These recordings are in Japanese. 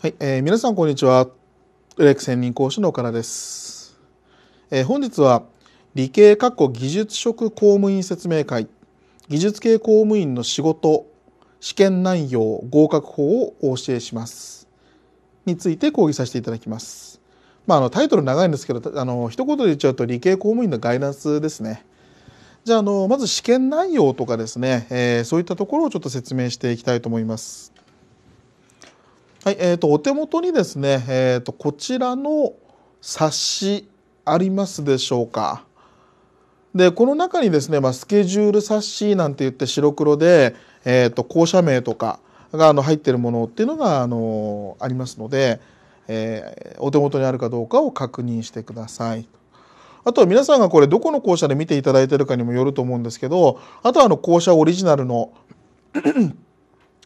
はい、えー、皆さんこんにちは。ウレク専任講師の岡田です。えー、本日は理系括弧技術職公務員説明会、技術系公務員の仕事、試験内容、合格法をお教えします。について講義させていただきます。まあ、あのタイトル長いんですけど、あの一言で言っちゃうと理系公務員のガイダンスですね。じゃあ、あのまず試験内容とかですね、えー、そういったところをちょっと説明していきたいと思います。はい、えっ、ー、と、お手元にですね、えっ、ー、と、こちらの冊子ありますでしょうか。で、この中にですね、まあ、スケジュール冊子なんて言って白黒で、えっ、ー、と、校舎名とかがあの入ってるものっていうのが、あの、ありますので、えお手元にあるかどうかを確認してください。あとは皆さんがこれどこの校舎で見ていただいてるかにもよると思うんですけど、あとはあの校舎オリジナルの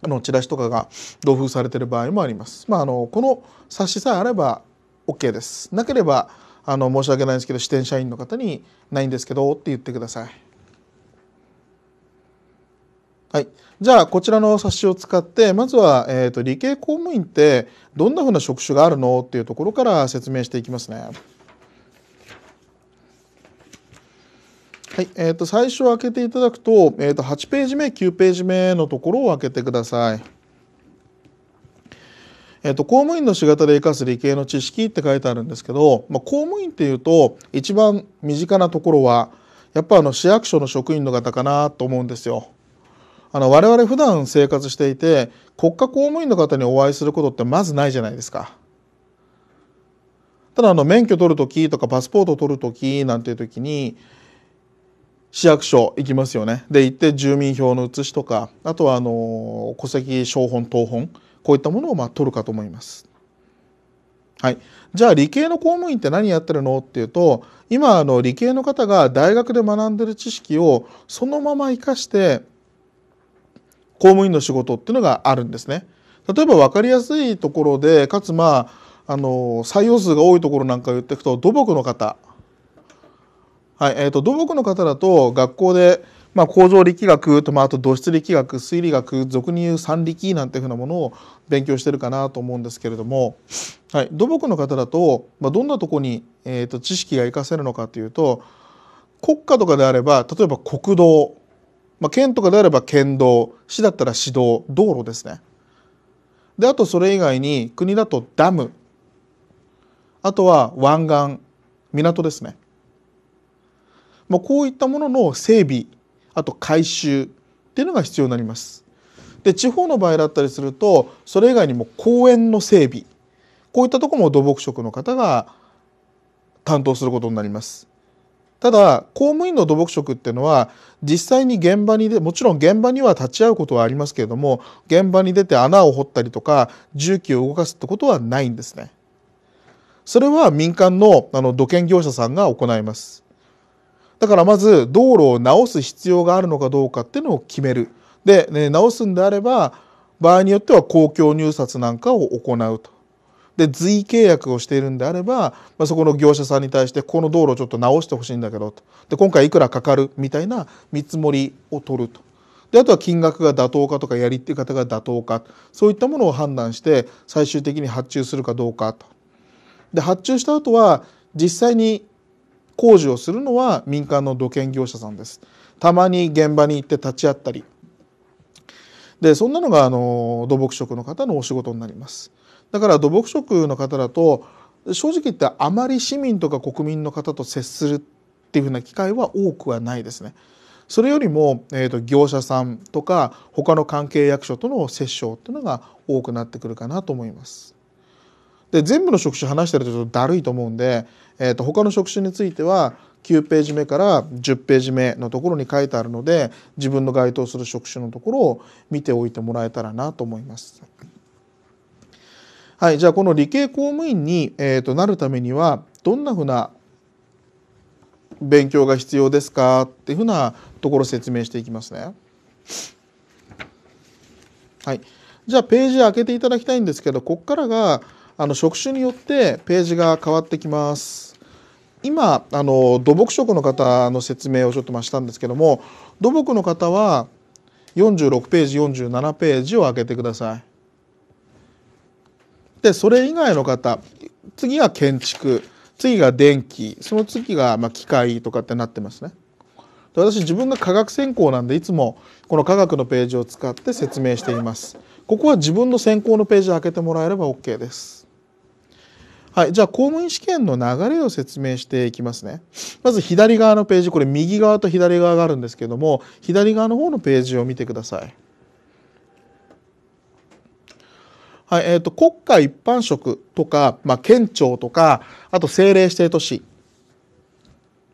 あのチラシとかが同封されてる場合もあります。まあ、あのこの冊子さえあれば OK です。なければあの申し訳ないんですけど支店社員の方に「ないんですけど」って言ってください。はい、じゃあこちらの冊子を使ってまずは、えーと、と理系公務員ってどんなふうな職種があるのっていうところから説明していきますね。はいえーと、最初開けていただくと,、えーと、8ページ目9ページ目のところを開けてください。えーと、公務員の仕事で生かす理系の知識って書いてあるんですけど、まあ、公務員っていうと一番身近なところはやっぱあの市役所の職員の方かなと思うんですよ。あの我々普段生活していて国家公務員の方にお会いすることってまずないじゃないですか。ただあの免許取る時とかパスポート取る時なんていう時に市役所行きますよねで行って住民票の写しとかあとはあの戸籍証本謄本こういったものをまあ取るかと思います。はい、じゃあ理系の公務員って何やってるのっていうと今あの理系の方が大学で学んでる知識をそのまま生かして公務員の仕事っていうのがあるんですね。例えば分かりやすいところでかつまああの採用数が多いところなんか言っていくと土木の方はい、えー、と、土木の方だと学校で、まあ、構造力学と、まあ、あと土質力学水理学俗に言う三力なんていうふうなものを勉強してるかなと思うんですけれども、はい、土木の方だと、まあ、どんなとこに、えーと、と知識が活かせるのかというと国家とかであれば例えば国道、まあ、県とかであれば県道市だったら市道道路ですね。であとそれ以外に国だとダムあとは湾岸港ですね。まあ、こういったものの整備あと改修っていうのが必要になります。で地方の場合だったりするとそれ以外にも公園の整備こういったとこも土木職の方が担当することになります。ただ公務員の土木職っていうのは実際に現場にでもちろん現場には立ち会うことはありますけれども現場に出て穴を掘ったりとか重機を動かすってことはないんですね。それは民間のあの土建業者さんが行います。だからまず道路を直す必要があるのかどうかっていうのを決める。で、ね、直すんであれば場合によっては公共入札なんかを行うと。で随意契約をしているんであれば、まあ、そこの業者さんに対してこの道路をちょっと直してほしいんだけどとで今回いくらかかるみたいな見積もりを取るとであとは金額が妥当かとかやり手方が妥当かそういったものを判断して最終的に発注するかどうかとで発注した後は実際に工事をするのは民間の土建業者さんです。たまに現場に行って立ち会ったり。で、そんなのがあの土木職の方のお仕事になります。だから土木職の方だと、正直言ってあまり市民とか国民の方と接するっていうふうな機会は多くはないですね。それよりも、えーと、業者さんとか他の関係役所との折衝っていうのが多くなってくるかなと思います。で全部の職種話してるとちょっとだるいと思うんで、えー、と他の職種については9ページ目から10ページ目のところに書いてあるので自分の該当する職種のところを見ておいてもらえたらなと思います。はい、じゃあこの理系公務員に、えー、となるためにはどんなふうな勉強が必要ですかっていうふうなところ説明していきますね。はい、じゃあページ開けていただきたいんですけどここからがあの職種によってページが変わってきます。今あの土木職の方の説明をちょっとましたんですけども土木の方は46ページ47ページを開けてください。でそれ以外の方次が建築次が電気その次がま機械とかってなってますね。私自分が科学専攻なんでいつもこの科学のページを使って説明しています。ここは自分の選考のページを開けてもらえれば OK です。はい、じゃあ公務員試験の流れを説明していきますね。まず左側のページ、これ右側と左側があるんですけども、左側の方のページを見てください。はいえーと、と国家一般職とか、まあ、県庁とかあと政令指定都市、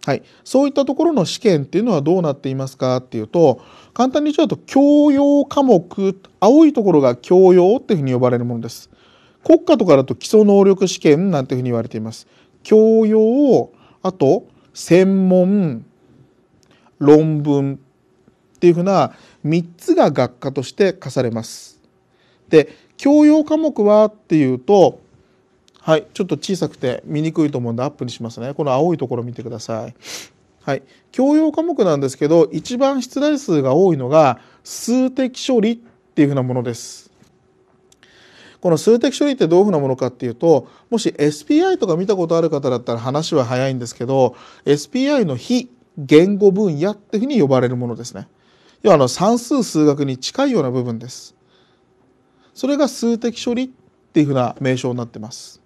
はい、そういったところの試験っていうのはどうなっていますかっていうと簡単に言ちゃうと教養科目青いところが教養っていうふうに呼ばれるものです国家とかだと基礎能力試験なんていうふうに言われています教養あと専門論文っていうふうな3つが学科として課されますで教養科目はっていうとはいちょっと小さくて見にくいと思うんでアップにしますねこの青いところ見てくださいはい、教養科目なんですけど一番出題数が多いのが数的処理っていうふうなものです。この数的処理ってどういうふうなものかっていうともし SPI とか見たことある方だったら話は早いんですけど SPI の非言語分野っていうふうに呼ばれるものですね。要はあの算数数学に近いような部分です。それが数的処理っていうふうな名称になってます。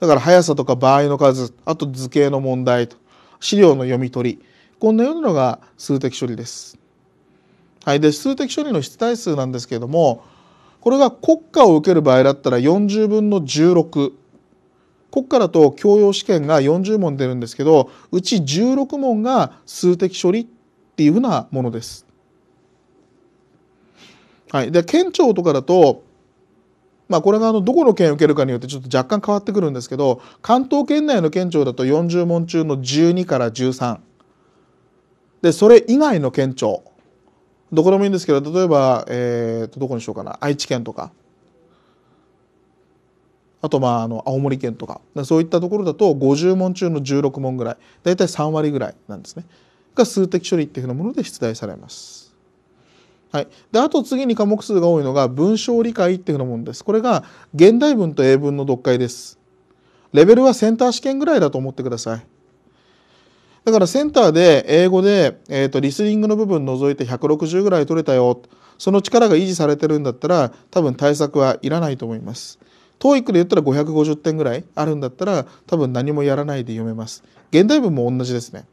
だから速さとか場合の数あと図形の問題と資料の読み取りこんなようなのが数的処理です。はい、で数的処理の出題数なんですけれどもこれが国家を受ける場合だったら40分の16国家だと教養試験が40問出るんですけどうち16問が数的処理っていうふうなものです。はい、で県庁とかだとまあ、これがあのどこの県を受けるかによってちょっと若干変わってくるんですけど関東圏内の県庁だと40問中の12から13でそれ以外の県庁どこでもいいんですけど例えば、えー、とどこにしようかな愛知県とかあとまああの青森県とかそういったところだと50問中の16問ぐらいたい3割ぐらいなんですねが数的処理っていうふうなもので出題されます。はい、であと次に科目数が多いのが文章理解っていうのもんです。これが現代文と英文の読解です。レベルはセンター試験ぐらいだと思ってください。だからセンターで英語で、えーと、とリスニングの部分除いて160ぐらい取れたよその力が維持されてるんだったら多分対策はいらないと思います。TOEIC で言ったら550点ぐらいあるんだったら多分何もやらないで読めます。現代文も同じですね。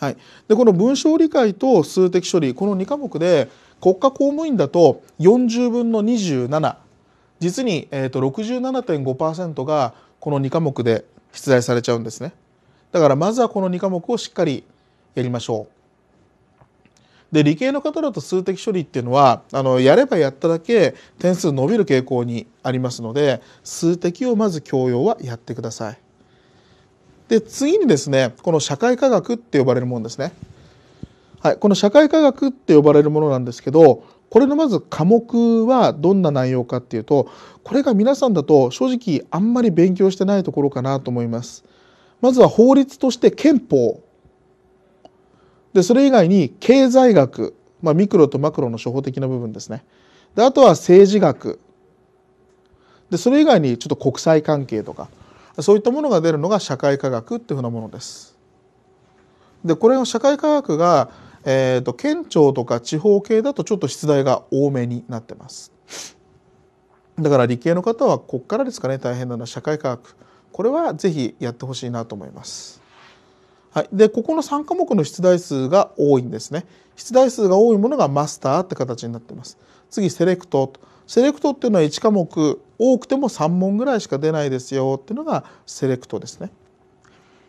はい、でこの文章理解と数的処理この2科目で国家公務員だと40分の27実に、えーと、と67.5%がこの2科目で出題されちゃうんですねだからまずはこの2科目をしっかりやりましょう。で理系の方だと数的処理っていうのはあのやればやっただけ点数伸びる傾向にありますので数的をまず教養はやってください。で次にですねこの社会科学って呼ばれるものですね。はい、この社会科学って呼ばれるものなんですけどこれのまず科目はどんな内容かっていうとこれが皆さんだと正直あんまり勉強してないところかなと思います。まずは法律として憲法でそれ以外に経済学、まあ、ミクロとマクロの初歩的な部分ですねであとは政治学でそれ以外にちょっと国際関係とかそういったものが出るのが社会科学っていうふうなものです。でこれの社会科学が、えーと、県庁とか地方系だとちょっと出題が多めになってます。だから理系の方はこっからですかね大変なのは社会科学これは是非やってほしいなと思います。はい、でここの3科目の出題数が多いんですね。出題数が多いものがマスターって形になってます。次セレクト。セレクトっていうのは1科目多くても3問ぐらいしか出ないですよっていうのがセレクトですね。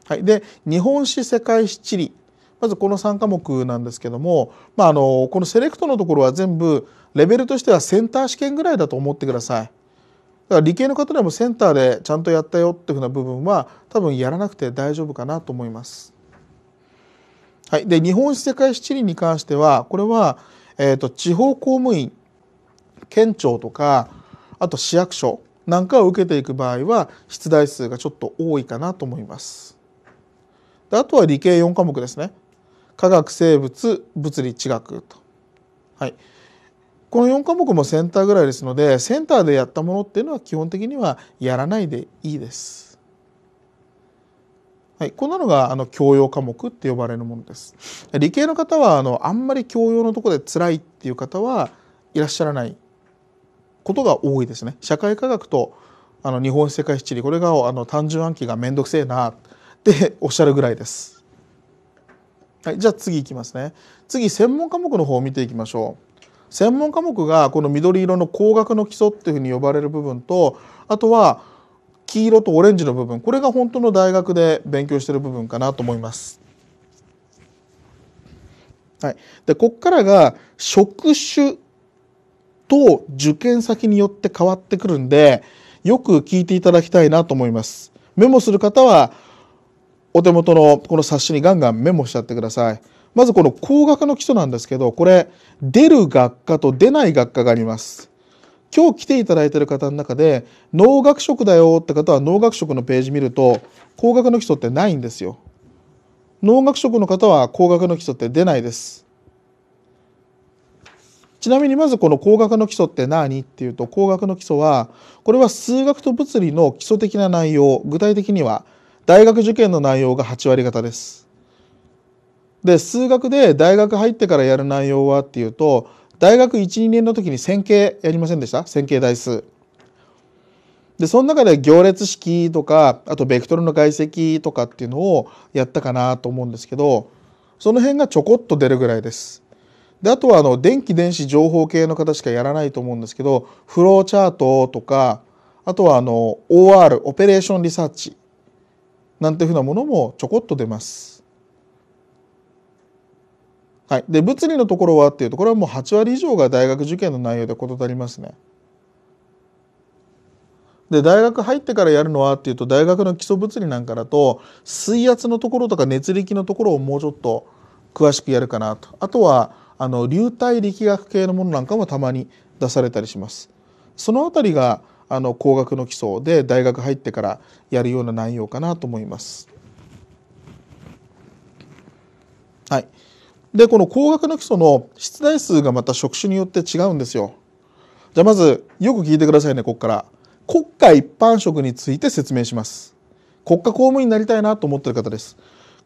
はい、で日本史世界史地理まずこの3科目なんですけども、まあ、あのこのセレクトのところは全部レベルとしてはセンター試験ぐらいだと思ってください。だから理系の方でもセンターでちゃんとやったよっていうふうな部分は多分やらなくて大丈夫かなと思います。はい、で日本史世界史地理に関してはこれは、えーと地方公務員県庁とかあと市役所なんかを受けていく場合は出題数がちょっと多いかなと思います。であとは理系4科目ですね。科学生物物理地学と。はい、この4科目もセンターぐらいですのでセンターでやったものっていうのは基本的にはやらないでいいです。はい、こんなのがあの教養科目って呼ばれるものです。理系の方はあのあんまり教養のところで辛いっていう方はいらっしゃらないことが多いですね。社会科学とあの日本世界地理これがあの単純暗記が面倒くせえなっておっしゃるぐらいです。はい、じゃあ次いきますね。次専門科目の方を見ていきましょう。専門科目がこの緑色の工学の基礎っていうふうに呼ばれる部分とあとは黄色とオレンジの部分これが本当の大学で勉強してる部分かなと思います。はい、でここからが職種と受験先によって変わってくるんでよく聞いていただきたいなと思います。メモする方はお手元のこの冊子にガンガンメモしちゃってください。まずこの工学の基礎なんですけど、これ、出る学科と出ない学科があります。今日来ていただいてる方の中で、農学職だよって方は農学職のページ見ると、工学の基礎ってないんですよ。農学職の方は工学の基礎って出ないです。ちなみにまずこの工学の基礎って何っていうと工学の基礎はこれは数学と物理の基礎的な内容具体的には大学受験の内容が8割方ですで数学で大学入ってからやる内容はっていうと大学12年の時に線形やりませんでした線形代数。でその中で行列式とかあとベクトルの外積とかっていうのをやったかなと思うんですけどその辺がちょこっと出るぐらいです。であとはあの電気電子情報系の方しかやらないと思うんですけどフローチャートとかあとはあの OR オペレーションリサーチなんていうふうなものもちょこっと出ます。はい、で物理のところはっていうところはもう8割以上が大学受験の内容で異なりますね。で大学入ってからやるのはっていうと大学の基礎物理なんかだと水圧のところとか熱力のところをもうちょっと詳しくやるかなとあとはあの流体力学系のものなんかもたまに出されたりします。その辺りがあの工学の基礎で大学入ってからやるような内容かなと思います。はい。でこの高額な基礎の出題数がまた職種によって違うんですよ。じゃあまずよく聞いてくださいねここから。国家一般職について説明します。国家公務員になりたいなと思ってる方です。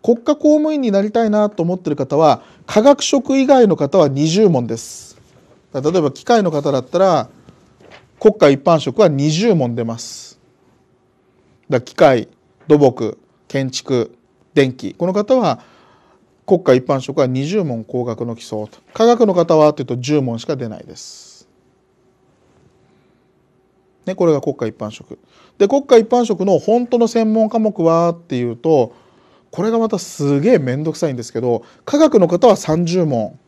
国家公務員になりたいなと思ってる方は科学職以外の方は20問です。例えば機械の方だったら国家一般職は20問出ます。だ機械土木建築電気この方は国家一般職は20問高額の基礎と科学の方はというと10問しか出ないです。ね、これが国家一般職。で国家一般職の本当の専門科目はっていうとこれがまたすげえ面倒くさいんですけど科学の方は30問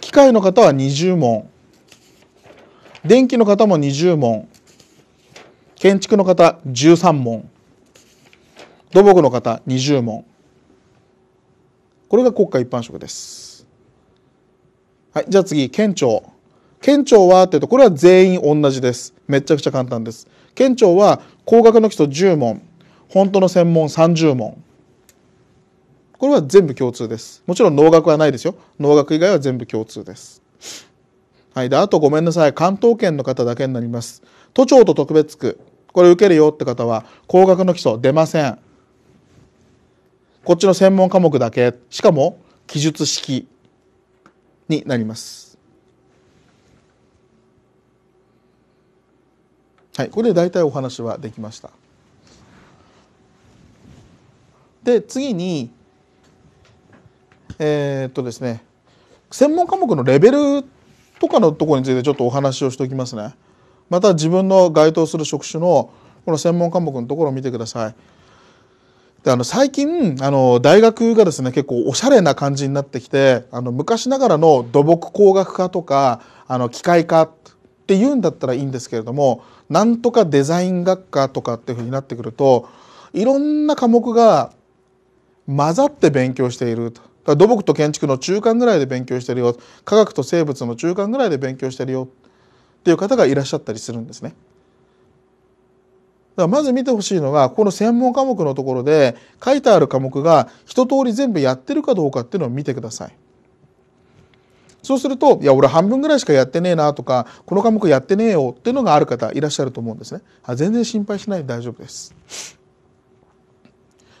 機械の方は20問電気の方も20問建築の方13問土木の方20問これが国家一般職です。はい、じゃあ次、県庁。県庁はっていうと、これは全員同じです。めちゃくちゃ簡単です。県庁は工学の基礎10問、本当の専門30問。これは全部共通です。もちろん農学はないですよ。農学以外は全部共通です。はい。で、あとごめんなさい。関東圏の方だけになります。都庁と特別区、これ受けるよって方は、工学の基礎出ません。こっちの専門科目だけしかも記述式になります。はい、これで大体お話はできました。で次にえー、っとですね専門科目のレベルとかのところについてちょっとお話をしておきますね。また自分の該当する職種のこの専門科目のところを見てください。であの最近あの大学がですね結構おしゃれな感じになってきてあの昔ながらの土木工学科とかあの機械科っていうんだったらいいんですけれどもなんとかデザイン学科とかっていうふうになってくるといろんな科目が混ざって勉強していると土木と建築の中間ぐらいで勉強してるよ科学と生物の中間ぐらいで勉強してるよっていう方がいらっしゃったりするんですね。だからまず見てほしいのがこの専門科目のところで書いてある科目が一通り全部やってるかどうかっていうのを見てください。そうすると、いや、俺半分ぐらいしかやってねえなとか、この科目やってねえよっていうのがある方いらっしゃると思うんですね。あ全然心配しないで大丈夫です。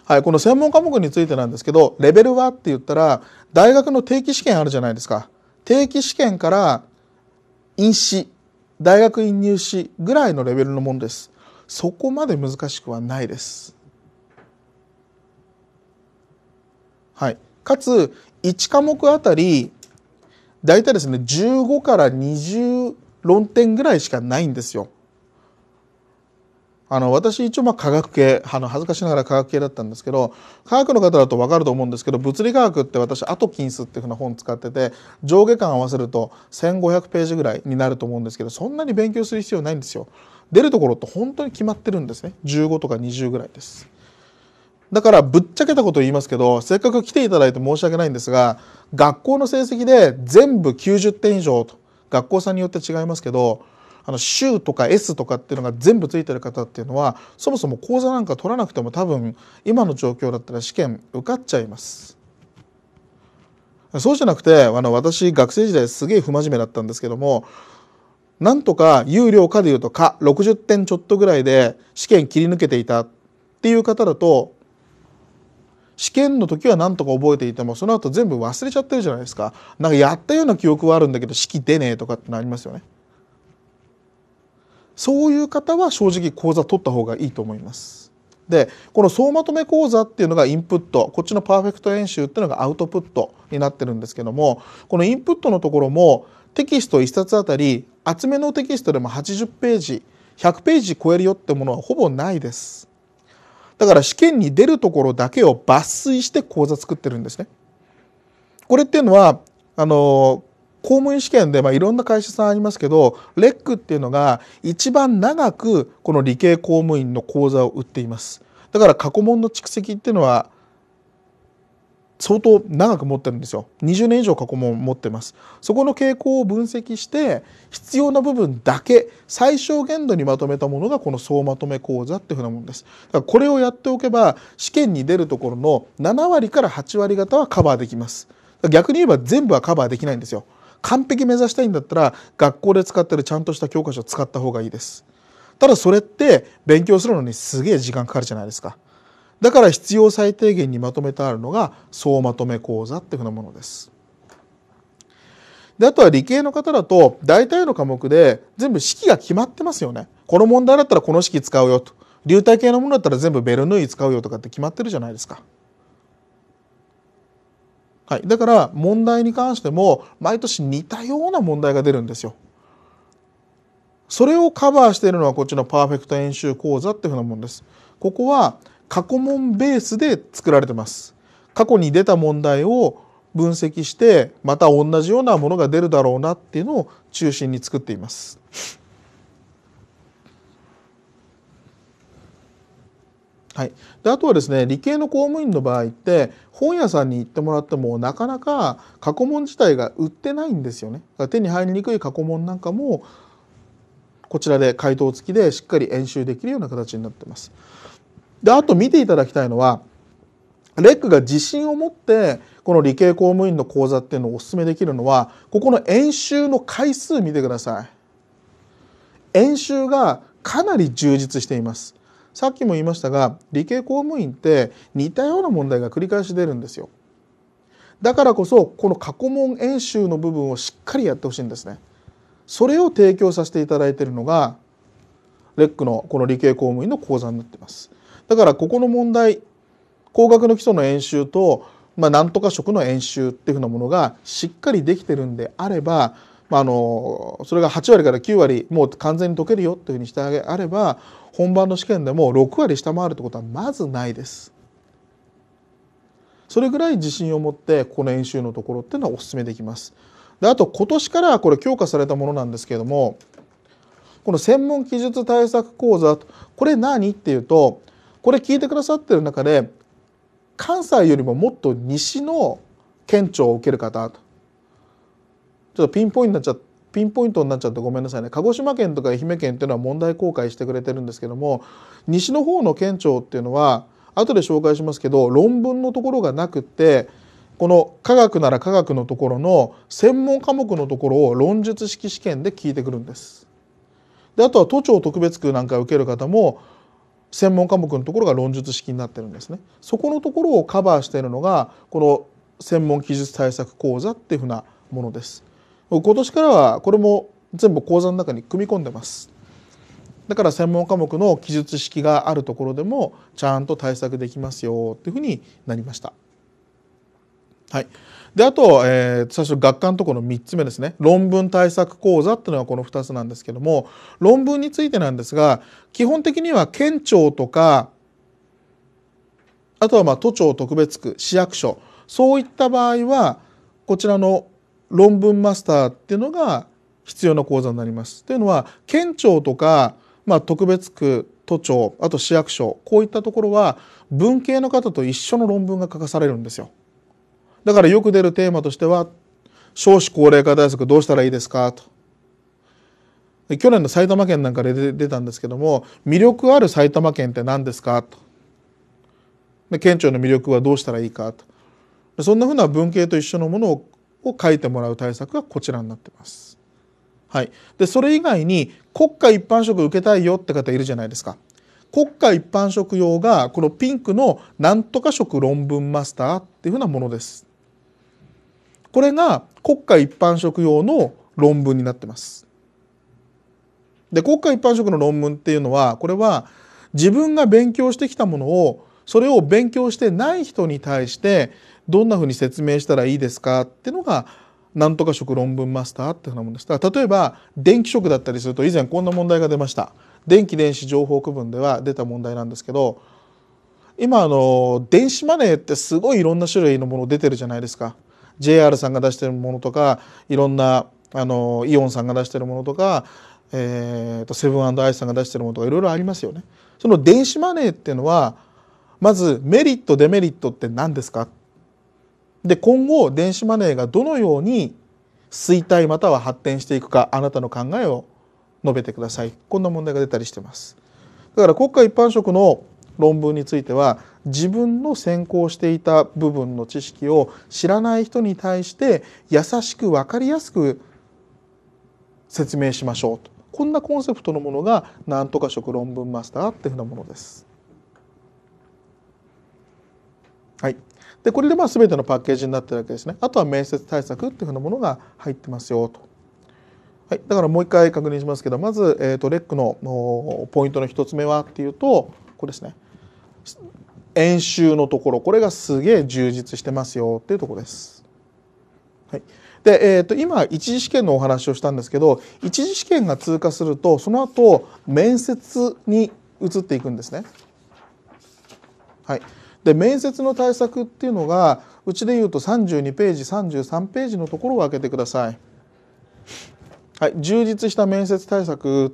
はい、この専門科目についてなんですけど、レベルはって言ったら、大学の定期試験あるじゃないですか。定期試験から、院試、大学院入試ぐらいのレベルのものです。そこまで難しくはないです。はい。かつ、1科目あたり、大体ですね、15から20論点ぐらいしかないんですよ。あの、私一応まあ科学系、あの、恥ずかしながら科学系だったんですけど、科学の方だとわかると思うんですけど、物理科学って私、アトキンスっていうふうな本使ってて、上下巻合わせると1500ページぐらいになると思うんですけど、そんなに勉強する必要ないんですよ。出るところって本当に決まってるんですね。15とか20ぐらいです。だからぶっちゃけたことを言いますけど、せっかく来ていただいて申し訳ないんですが、学校の成績で全部90点以上と、学校さんによって違いますけど、あの、州とか S とかっていうのが全部ついてる方っていうのは、そもそも講座なんか取らなくても多分、今の状況だったら試験受かっちゃいます。そうじゃなくて、あの、私、学生時代すげえ不真面目だったんですけども、なんとか有料かでいうとか60点ちょっとぐらいで試験切り抜けていたっていう方だと試験の時は何とか覚えていてもその後全部忘れちゃってるじゃないですかなんかやったような記憶はあるんだけど式出ねえとかってなりますよねそういう方は正直講座取った方がいいと思いますでこの総まとめ講座っていうのがインプットこっちのパーフェクト演習っていうのがアウトプットになってるんですけどもこのインプットのところもテキスト1冊あたり厚めのテキストでも80ページ100ページ超えるよってものはほぼないです。だから試験に出るところだけを抜粋して講座作ってるんですね。これっていうのはあの公務員試験で、まあ、いろんな会社さんありますけどレックっていうのが一番長くこの理系公務員の講座を売っています。だから過去問の蓄積っていうのは相当長く持ってるんですよ20年以上過去問持ってますそこの傾向を分析して必要な部分だけ最小限度にまとめたものがこの総まとめ講座っていうふうなものですだからこれをやっておけば試験に出るところの7割から8割方はカバーできます逆に言えば全部はカバーできないんですよ完璧目指したいんだったら学校で使ってるちゃんとした教科書を使った方がいいですただそれって勉強するのにすげえ時間かかるじゃないですかだから必要最低限にまとめてあるのが総まとめ講座っていうふうなものです。であとは理系の方だと大体の科目で全部式が決まってますよね。この問題だったらこの式使うよと流体系のものだったら全部ベルヌイ使うよとかって決まってるじゃないですか。はい、だから問題に関しても毎年似たような問題が出るんですよ。それをカバーしているのはこっちのパーフェクト演習講座っていうふうなものです。ここは過去問ベースで作られてます。過去に出た問題を分析してまた同じようなものが出るだろうなっていうのを中心に作っています。はい、であとはですね理系の公務員の場合って本屋さんに行ってもらってもなかなか過去問自体が売ってないんですよね。手に入りにくい過去問なんかもこちらで回答付きでしっかり演習できるような形になってます。であと見ていただきたいのはレックが自信を持ってこの理系公務員の講座っていうのをおすすめできるのはここの演習の回数見てください。演習がかなり充実しています。さっきも言いましたが理系公務員って似たような問題が繰り返し出るんですよ。だからこそこの過去問演習の部分をしっかりやってほしいんですね。それを提供させていただいているのがレックのこの理系公務員の講座になってます。だからここの問題工学の基礎の演習と、まあ、なんとか職の演習っていうふうなものがしっかりできてるんであれば、まあ、あのそれが8割から9割もう完全に解けるよっていうふうにしてあれば本番の試験でも6割下回るってことはまずないです。それぐらい自信を持ってこの演習のところっていうのはおすすめできます。であと今年からこれ強化されたものなんですけれどもこの専門技術対策講座これ何っていうとこれ聞いてくださってる中で関西よりももっと西の県庁を受ける方ちょっとピンポイントになっちゃピンポイントになっちゃってごめんなさいね鹿児島県とか愛媛県っていうのは問題公開してくれてるんですけども西の方の県庁っていうのは後で紹介しますけど論文のところがなくってこの科学なら科学のところの専門科目のところを論述式試験で聞いてくるんです。であとは都庁特別区なんか受ける方も専門科目のところが論述式になってるんですね。そこのところをカバーしているのがこの専門技術対策講座っていうふなものです。今年からはこれも全部講座の中に組み込んでます。だから専門科目の記述式があるところでもちゃんと対策できますよというふうになりました。はい。であと、えー、最初学科のところの3つ目ですね論文対策講座っていうのがこの2つなんですけども論文についてなんですが基本的には県庁とかあとはまあ都庁特別区市役所そういった場合はこちらの論文マスターっていうのが必要な講座になります。というのは県庁とか、まあ、特別区都庁あと市役所こういったところは文系の方と一緒の論文が書かされるんですよ。だからよく出るテーマとしては、少子高齢化対策どうしたらいいですかと。去年の埼玉県なんかで出たんですけども、魅力ある埼玉県って何ですかと。県庁の魅力はどうしたらいいかと。そんなふうな文系と一緒のものをを書いてもらう対策がこちらになってます。はい、でそれ以外に国家一般職受けたいよって方いるじゃないですか。国家一般職用がこのピンクのなんとか職論文マスターっていうふうなものです。これが国家一般職用の論文になってます。で国家一般職の論文っていうのはこれは自分が勉強してきたものをそれを勉強してない人に対してどんなふうに説明したらいいですかっていうのがなんとか職論文マスターっていうふうなものです。から例えば電気職だったりすると以前こんな問題が出ました。電気電子情報区分では出た問題なんですけど今あの電子マネーってすごいいろんな種類のもの出てるじゃないですか。JR さんが出してるものとかいろんなあのイオンさんが出してるものとか、えー、とセブンアイスさんが出してるものとかいろいろありますよね。その電子マネーっていうのはまずメリットデメリットって何ですかで今後電子マネーがどのように衰退または発展していくかあなたの考えを述べてくださいこんな問題が出たりしてますだから国家一般職の論文については自分の専攻していた部分の知識を知らない人に対して優しく分かりやすく説明しましょうとこんなコンセプトのものがなんとか食論文マスターっていうふうなものです。はい、でこれでまあ全てのパッケージになってるわけですね。あとは面接対策っていうふうなものが入ってますよと。はい、だからもう一回確認しますけどまず、えーと、レックのポイントの1つ目はっていうとこれですね演習のところ、これがすげえ充実してますよっていうところです。はい。で、えー、と今一次試験のお話をしたんですけど一次試験が通過するとその後面接に移っていくんですね。はい、で面接の対策っていうのがうちでいうと32ページ33ページのところを開けてください。はい、充実した面接対策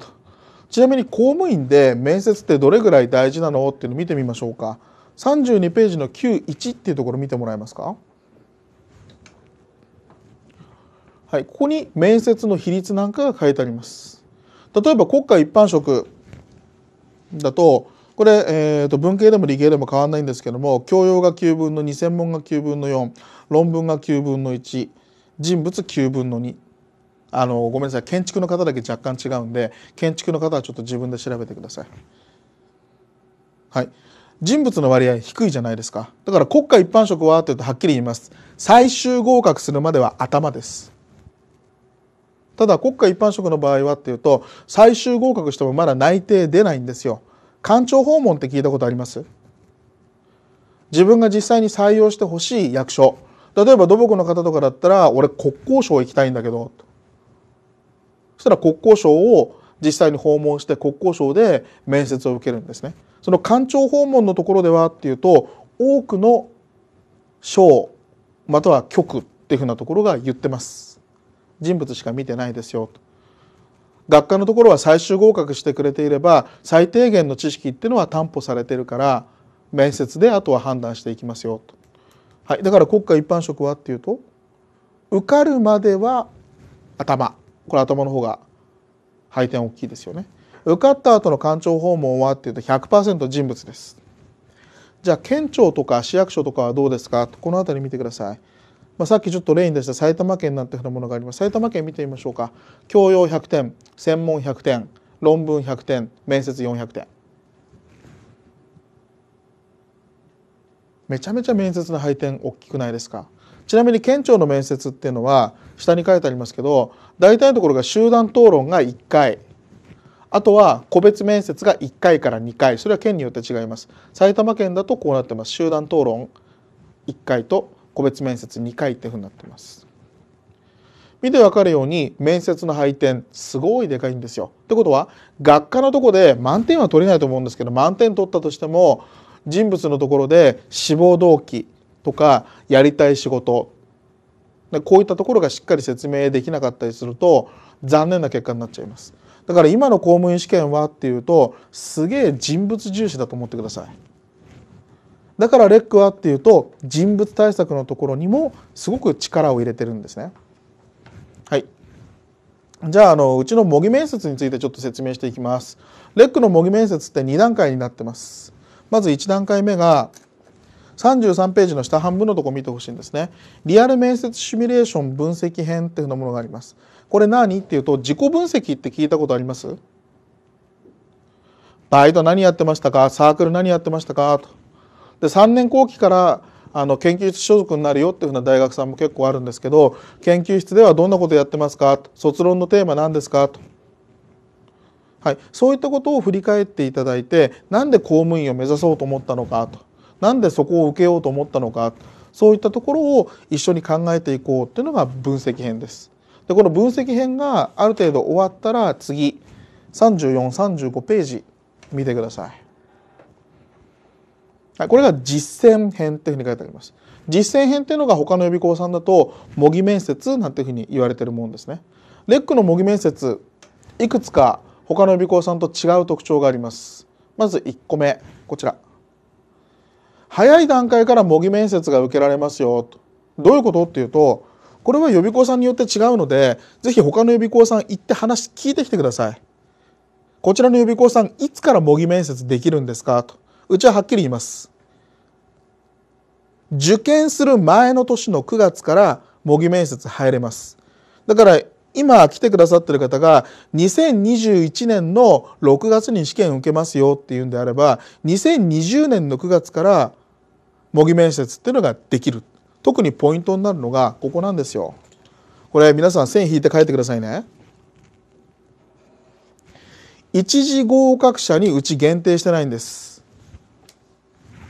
ちなみに公務員で面接ってどれぐらい大事なのっていうのを見てみましょうか。32ページの91っていうところ見てもらえますかはい、ここに面接の比率なんかが書いてあります。例えば国家一般職だとこれ、えーと、と文系でも理系でも変わらないんですけども教養が9分の2専門が9分の4論文が9分の1人物9分の2あのごめんなさい建築の方だけ若干違うんで建築の方はちょっと自分で調べてください。はい、人物の割合低いじゃないですかだから国家一般職はというとはっきり言います最終合格するまでは頭ですただ国家一般職の場合はっていうと最終合格してもまだ内定出ないんですよ官庁訪問って聞いたことあります自分が実際に採用してほしい役所例えば土木の方とかだったら俺国交省行きたいんだけどそしたら国交省を実際に訪問して国交省で面接を受けるんですねその官庁訪問のところではっていうと多くの省または局っていうふうなところが言ってます人物しか見てないですよと学科のところは最終合格してくれていれば最低限の知識っていうのは担保されてるから面接であとは判断していきますよと、はい、だから国家一般職はっていうと受かるまでは頭これ頭の方が配点大きいですよね受かった後の官庁訪問はっていうと100%人物です。じゃあ県庁とか市役所とかはどうですかこの辺り見てください。まあ、さっきちょっと例に出した埼玉県なんていうふうなものがあります。埼玉県見てみましょうか。教養100点、専門100点、論文100点、面接400点。めちゃめちゃ面接の配点大きくないですかちなみに県庁の面接っていうのは下に書いてありますけど大体のところが集団討論が1回あとは個別面接が1回から2回それは県によって違います埼玉県だとこうなってます集団討論1回と個別面接2回っていうふうになってます見てわかるように面接の配点すごいでかいんですよ。ってことは学科のとこで満点は取れないと思うんですけど満点取ったとしても人物のところで志望動機とかやりたい仕事こういったところがしっかり説明できなかったりすると残念な結果になっちゃいます。だから今の公務員試験はっていうとすげえ人物重視だと思ってくださいだからレックはっていうと人物対策のところにもすごく力を入れてるんですねはいじゃああのうちの模擬面接についてちょっと説明していきますレックの模擬面接って2段階になってますまず1段階目が33ページの下半分のとこ見てほしいんですね。リアル面接シミュレーション分析編っていうのものがあります。これ何っていうと自己分析って聞いたことありますバイト何やってましたかサークル何やってましたかとで3年後期からあの研究室所属になるよっていうふうな大学さんも結構あるんですけど研究室ではどんなことやってますかと卒論のテーマ何ですかと、はい、そういったことを振り返っていただいてなんで公務員を目指そうと思ったのかとなんでそこを受けようと思ったのかそういったところを一緒に考えていこうっていうのが分析編です。でこの分析編がある程度終わったら次3435ページ見てください。はい、これが実践編っていうふうに書いてあります。実践編っていうのが他の予備校さんだと模擬面接なんていうふうに言われてるもんですね。レックの模擬面接いくつか他の予備校さんと違う特徴があります。まず1個目こちら。早い段階から模擬面接が受けられますよと。どういうことっていうとこれは予備校さんによって違うので、ぜひ他の予備校さん行って話聞いてきてください。こちらの予備校さん、いつから模擬面接できるんですかと。うちははっきり言います。受験する前の年の9月から模擬面接入れます。だから今来てくださってる方が2021年の6月に試験受けますよっていうんであれば2020年の9月から模擬面接っていうのができる特にポイントになるのがここなんですよ。これ皆さん線引いて書いてくださいね。一次合格者にうち限定してないんです。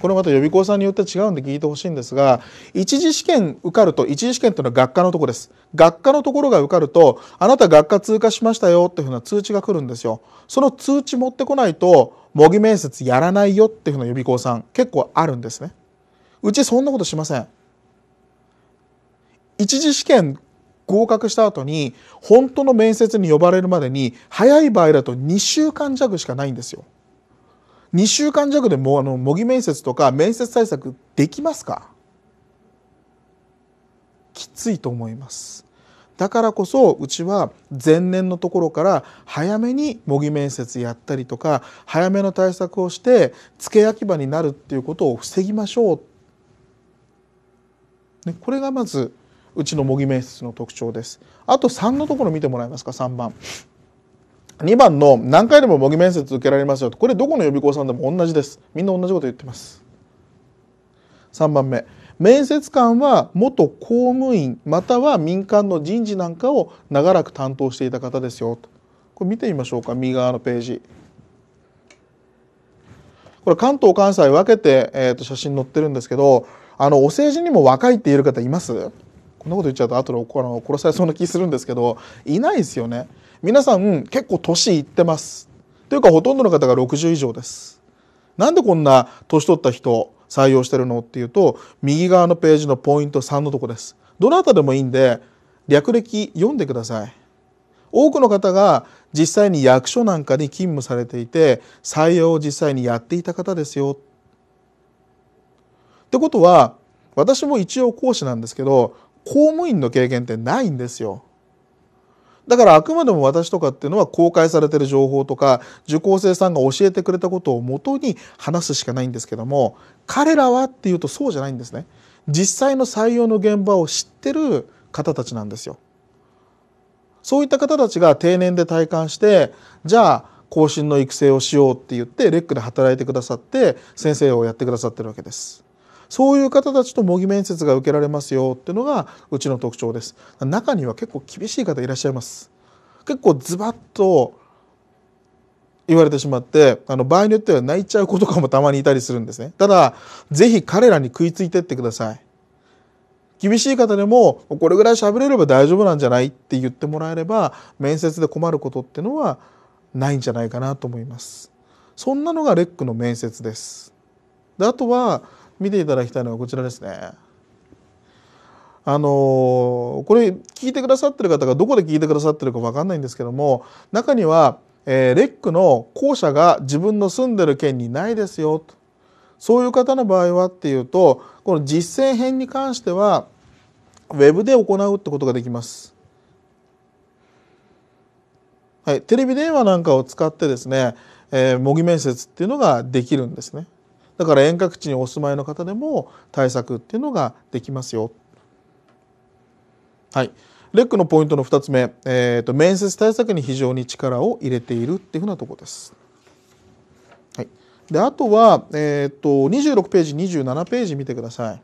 これまた予備校さんによって違うんで聞いてほしいんですが一次試験受かると一次試験というのは学科のとこです学科のところが受かるとあなた学科通過しましたよっていうふうな通知が来るんですよその通知持ってこないと模擬面接やらないよっていうふうな予備校さん結構あるんですねうちそんなことしません一次試験合格した後に本当の面接に呼ばれるまでに早い場合だと2週間弱しかないんですよ。2週間弱でもあの模擬面接とか面接対策できますかきついと思います。だからこそうちは前年のところから早めに模擬面接やったりとか早めの対策をして付け焼き場になるっていうことを防ぎましょう。ね、これがまずうちの模擬面接の特徴です。あと3のところ見てもらえますか3番。2番の何回でも模擬面接受けられますよとこれどこの予備校さんでも同じです。みんな同じこと言ってます。3番目。面接官は元公務員または民間の人事なんかを長らく担当していた方ですよとこれ見てみましょうか右側のページこれ関東関西分けて、えー、と写真載ってるんですけどあのお世辞にも若いって言える方いますこんなこと言っちゃうと後で殺されそうな気するんですけどいないですよね皆さん結構年いってますというかほとんどの方が60以上ですなんでこんな年取った人採用してるのっていうと右側のページのポイント3のとこですどなたでもいいんで略歴読んでください多くの方が実際に役所なんかに勤務されていて採用を実際にやっていた方ですよってことは私も一応講師なんですけど公務員の経験ってないんですよ。だからあくまでも私とかっていうのは公開されてる情報とか受講生さんが教えてくれたことをもとに話すしかないんですけども彼らはっていうとそうじゃないんですね。実際の採用の現場を知ってる方たちなんですよ。そういった方たちが定年で退官してじゃあ後進の育成をしようって言ってレックで働いてくださって先生をやってくださってるわけです。そういう方たちと模擬面接が受けられますよっていうのがうちの特徴です中には結構厳しい方いらっしゃいます結構ズバッと言われてしまってあの場合によっては泣いちゃう子とかもたまにいたりするんですねただ是非彼らに食いついてってください厳しい方でもこれぐらい喋れれば大丈夫なんじゃないって言ってもらえれば面接で困ることってのはないんじゃないかなと思いますそんなのがレックの面接ですであとは見ていただきたいのはこちらですね。あのこれ聞いてくださってる方がどこで聞いてくださってるか分かんないんですけども中には、えー、レックの校舎が自分の住んでる県にないですよとそういう方の場合はっていうとこの実践編に関してはウェブで行うってことができます。はい、テレビ電話なんかを使ってですね、えー、模擬面接っていうのができるんですね。だから遠隔地にお住まいの方でも対策っていうのができますよ。はい。レックのポイントの2つ目、えーと、面接対策に非常に力を入れているっていうふうなところです。はい、であとは、えーと、26ページ27ページ見てください。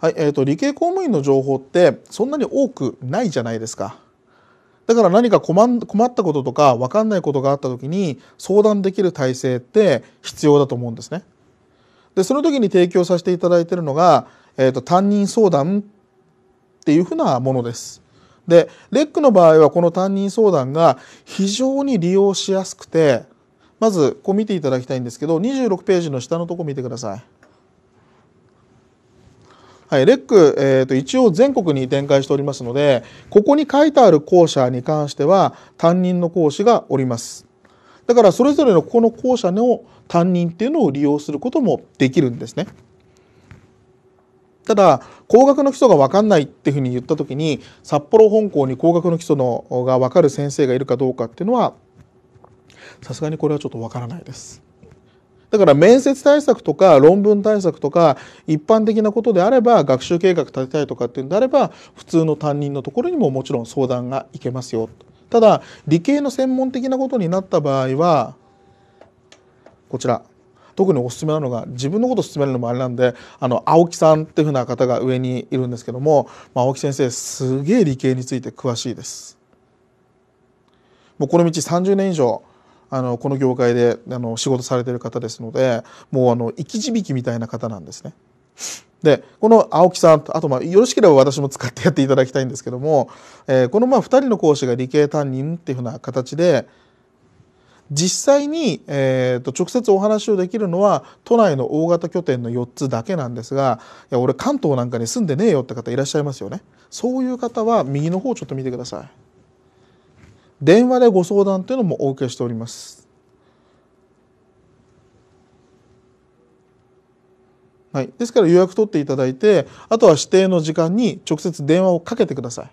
はいえーと理系公務員の情報ってそんなに多くないじゃないですか。だから何か困困ったこととか分かんないことがあった時に相談できる体制って必要だと思うんですね。でその時に提供させていただいてるのが、えーと、と担任相談っていうふうなものです。でレックの場合はこの担任相談が非常に利用しやすくてまずこう見ていただきたいんですけど26ページの下のとこ見てください。はい、レック、えーと、一応全国に展開しておりますのでここに書いてある校舎に関しては担任の講師がおります。だからそれぞれのこの校舎の担任っていうのを利用することもできるんですね。ただ高額の基礎が分かんないっていうふうに言った時に札幌本校に高額の基礎のが分かる先生がいるかどうかっていうのはさすがにこれはちょっと分からないです。だから面接対策とか論文対策とか一般的なことであれば学習計画立てたいとかっていうんであれば普通の担任のところにももちろん相談がいけますよ。ただ理系の専門的なことになった場合はこちら特におすすめなのが自分のことを勧めるのもあれなんであの青木さんっていうふうな方が上にいるんですけども、まあ、青木先生すげえ理系について詳しいです。もうこの道30年以上あのこの業界であの仕事されてる方ですのでもうあの生き字引みたいな方なんですね。でこの青木さんあとまあよろしければ私も使ってやっていただきたいんですけども、えー、このまあ2人の講師が理系担任っていうふうな形で実際に、えーと直接お話をできるのは都内の大型拠点の4つだけなんですがいや俺関東なんかに住んでねえよって方いらっしゃいますよね。そういう方は右の方ちょっと見てください。電話でご相談というのもお受けしております。はい、ですから予約取っていただいてあとは指定の時間に直接電話をかけてください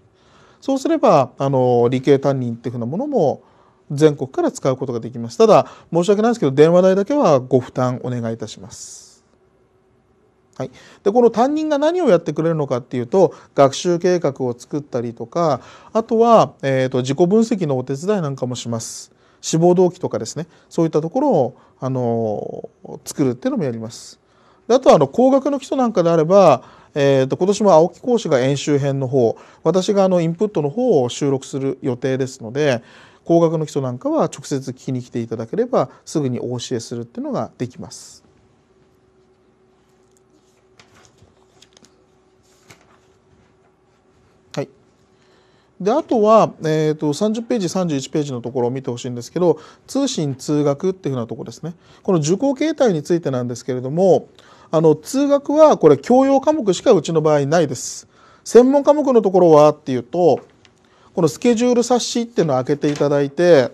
そうすればあの理系担任っていうふうなものも全国から使うことができますただ申し訳ないですけど電話代だけはご負担お願いいたしますはい、でこの担任が何をやってくれるのかっていうと学習計画を作ったりとかあとは、えーと、自己分析のお手伝いなんかもします。志望動機とかですねそういったところを、あの作るっていうのもやります。であとはあの工学の基礎なんかであれば、えーと、と今年も青木講師が演習編の方私があのインプットの方を収録する予定ですので工学の基礎なんかは直接聞きに来ていただければすぐにお教えするっていうのができます。であとは、えーと、30ページ31ページのところを見てほしいんですけど通信通学っていうふうなところですねこの受講形態についてなんですけれどもあの通学はこれ教養科目しかうちの場合ないです専門科目のところはっていうとこのスケジュール冊子っていうのを開けていただいて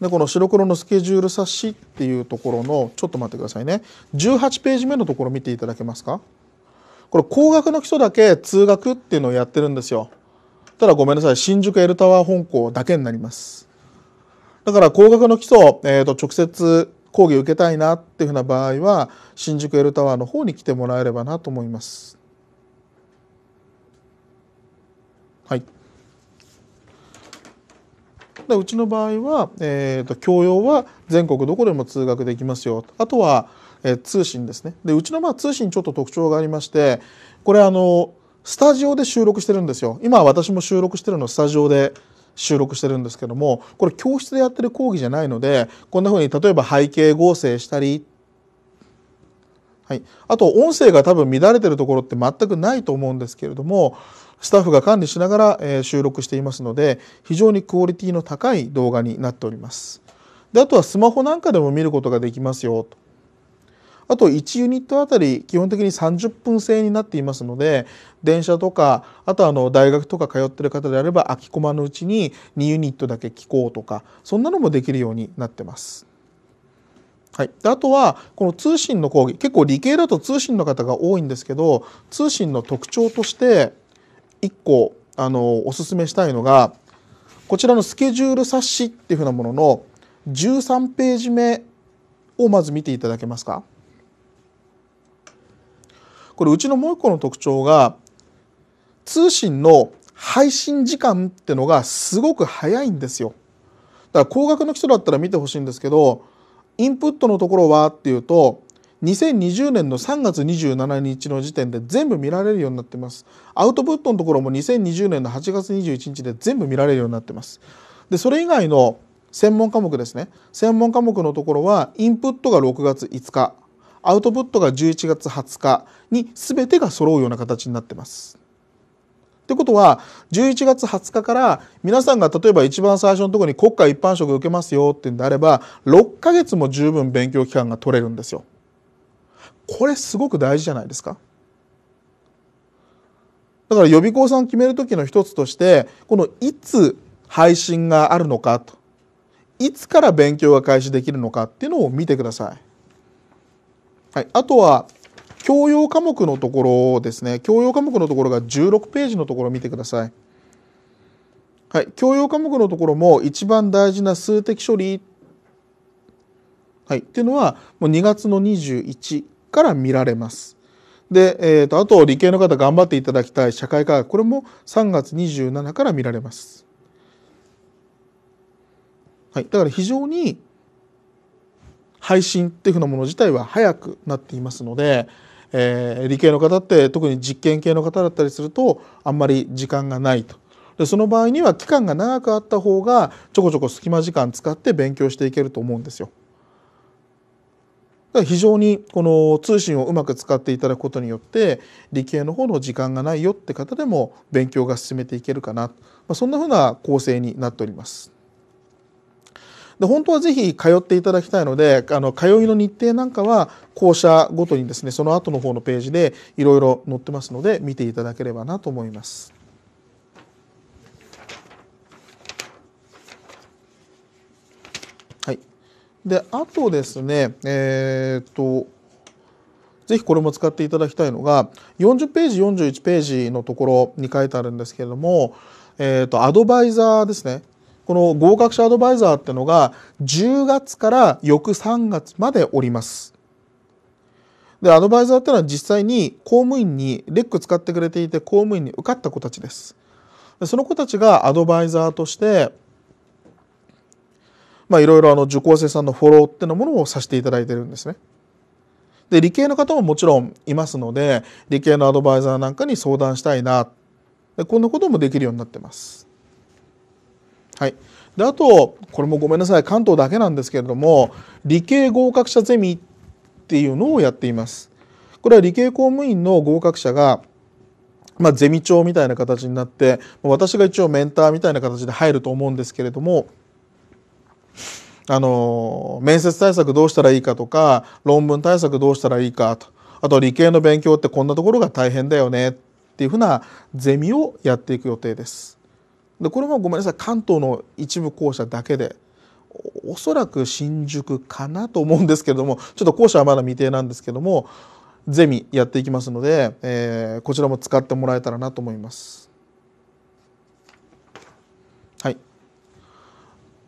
でこの白黒のスケジュール冊子っていうところのちょっと待ってくださいね18ページ目のところ見ていただけますかこれ高額の基礎だけ通学っていうのをやってるんですよただごめんなさい新宿エルタワー本校だけになりますだから高額の基礎、えー、と直接講義受けたいなっていうふうな場合は新宿エルタワーの方に来てもらえればなと思いますはいでうちの場合は、えーと、教養は全国どこでも通学できますよあとは、えー、通信ですねでうちのまあ通信ちょっと特徴がありましてこれあのスタジオで収録してるんですよ今私も収録してるのスタジオで収録してるんですけどもこれ教室でやってる講義じゃないのでこんなふうに例えば背景合成したりはい、あと音声が多分乱れてるところって全くないと思うんですけれどもスタッフが管理しながら、え収録していますので非常にクオリティの高い動画になっております。であとはスマホなんかでも見ることができますよと。あと1ユニットあたり基本的に30分制になっていますので電車とかあとあの大学とか通ってる方であれば空きコマのうちに2ユニットだけ聞こうとかそんなのもできるようになってます。はい、であとはこの通信の講義結構理系だと通信の方が多いんですけど通信の特徴として1個あのおすすめしたいのがこちらのスケジュール冊子っていうふうなものの13ページ目をまず見ていただけますか。これうちのもう一個の特徴が通信の配信時間ってのがすごく早いんですよ。だから工学の基礎だったら見てほしいんですけどインプットのところはっていうと2020年の3月27日の時点で全部見られるようになってますアウトプットのところも2020年の8月21日で全部見られるようになってますでそれ以外の専門科目ですね専門科目のところはインプットが6月5日アウトプットが11月20日に全てが揃うような形になってます。ってことは11月20日から皆さんが例えば一番最初のところに国家一般職受けますよってんであれば6ヶ月も十分勉強期間が取れるんですよ。これすごく大事じゃないですかだから予備校さん決める時の一つとしてこのいつ配信があるのかといつから勉強が開始できるのかっていうのを見てください。はい、あとは教養科目のところですね教養科目のところが16ページのところを見てください。はい、教養科目のところも一番大事な数的処理、はい、っていうのはもう2月の21から見られます。で、えーと、あと理系の方頑張っていただきたい社会科学これも3月27から見られます。はい、だから非常に配信っていうふうなもの自体は早くなっていますので、えー、理系の方って特に実験系の方だったりするとあんまり時間がないと。でその場合には期間が長くあった方がちょこちょこ隙間時間使って勉強していけると思うんですよ。だから非常にこの通信をうまく使っていただくことによって理系の方の時間がないよって方でも勉強が進めていけるかな、まあ、そんなふうな構成になっております。で本当はぜひ通っていただきたいのであの通いの日程なんかは校舎ごとにですねその後の方のページでいろいろ載ってますので見ていただければなと思います。で、あとですね、えっ、と、ぜひこれも使っていただきたいのが、40ページ、41ページのところに書いてあるんですけれども、えっ、ー、と、アドバイザーですね。この合格者アドバイザーってのが、10月から翌3月までおります。で、アドバイザーってのは実際に公務員に、レック使ってくれていて公務員に受かった子たちです。その子たちがアドバイザーとして、まあ、いろいろあの受講生さんのフォローってのものをさせていただいてるんですね。で理系の方ももちろんいますので理系のアドバイザーなんかに相談したいなでこんなこともできるようになってます。はい、であとこれもごめんなさい関東だけなんですけれども理系合格者ゼミっていうのをやっています。これは理系公務員の合格者がまあ、ゼミ長みたいな形になって私が一応メンターみたいな形で入ると思うんですけれどもあの面接対策どうしたらいいかとか論文対策どうしたらいいかとあと理系の勉強ってこんなところが大変だよねっていうふうなゼミをやっていく予定です。でこれもごめんなさい関東の一部校舎だけでおそらく新宿かなと思うんですけれどもちょっと校舎はまだ未定なんですけどもゼミやっていきますので、えー、こちらも使ってもらえたらなと思います。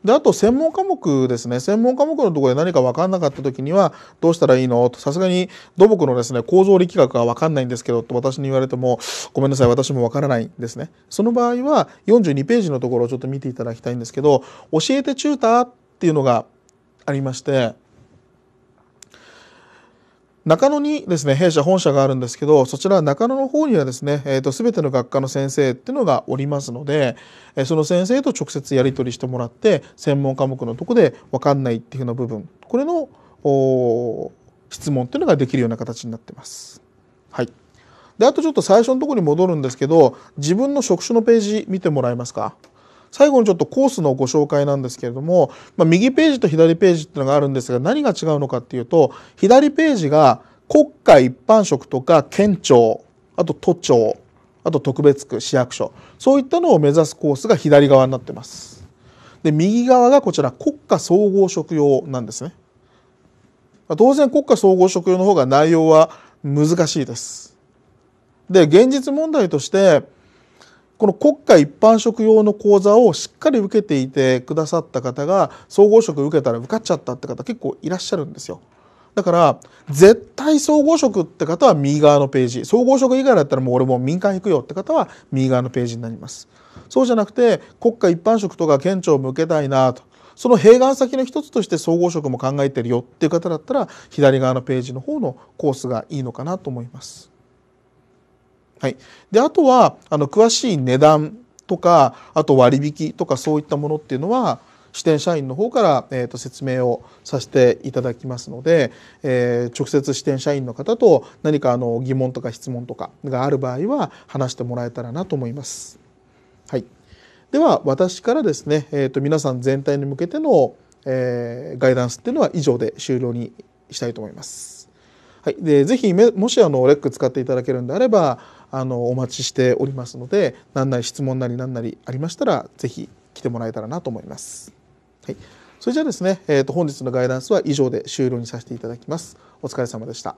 であと専門科目ですね専門科目のところで何か分かんなかった時にはどうしたらいいのとさすがに土木のですね構造力学が分かんないんですけどと私に言われてもごめんなさい私も分からないんですねその場合は42ページのところをちょっと見ていただきたいんですけど教えてチューターっていうのがありまして中野にですね、弊社本社があるんですけど、そちら中野の方にはですね、えっ、ー、と、全ての学科の先生っていうのがおりますので、えその先生と直接やり取りしてもらって、専門科目のとこで分かんないっていうような部分、これの、質問っていうのができるような形になってます。はい。で、あとちょっと最初のところに戻るんですけど、自分の職種のページ見てもらえますか。最後にちょっとコースのご紹介なんですけれども、まあ、右ページと左ページっていうのがあるんですが何が違うのかっていうと左ページが国家一般職とか県庁あと都庁あと特別区市役所そういったのを目指すコースが左側になってます。で右側がこちら国家総合職用なんですね。当然国家総合職用の方が内容は難しいです。で現実問題としてこの国家一般職用の講座をしっかり受けていてくださった方が総合職受けたら受かっちゃったって方結構いらっしゃるんですよ。だから絶対総合職って方は右側のページ総合職以外だったらもう俺も民間行くよって方は右側のページになります。そうじゃなくて国家一般職とか県庁を向けたいなとその併願先の一つとして総合職も考えてるよっていう方だったら左側のページの方のコースがいいのかなと思います。はい、であとはあの詳しい値段とかあと割引とかそういったものっていうのは支店社員の方から、えー、と説明をさせていただきますので、えー、直接支店社員の方と何かあの疑問とか質問とかがある場合は話してもらえたらなと思います。はい、では私からですね、えー、と皆さん全体に向けての、えー、ガイダンスっていうのは以上で終了にしたいと思います。はい、でぜひもしあのレック使っていただけるんであればあのお待ちしておりますので何なり質問なり何なりありましたらぜひ来てもらえたらなと思います。はい、それじゃあですね、えー、と本日のガイダンスは以上で終了にさせていただきます。お疲れ様でした。